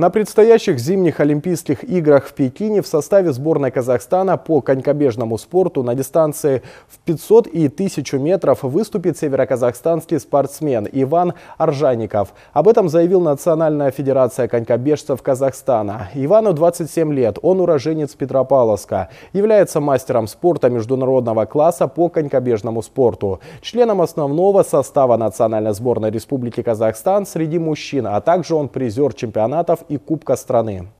На предстоящих зимних Олимпийских играх в Пекине в составе сборной Казахстана по конькобежному спорту на дистанции в 500 и 1000 метров выступит североказахстанский спортсмен Иван Аржаников. Об этом заявил Национальная федерация конькобежцев Казахстана. Ивану 27 лет, он уроженец Петропавловска, является мастером спорта международного класса по конькобежному спорту, членом основного состава Национальной сборной Республики Казахстан среди мужчин, а также он призер чемпионатов и Кубка страны.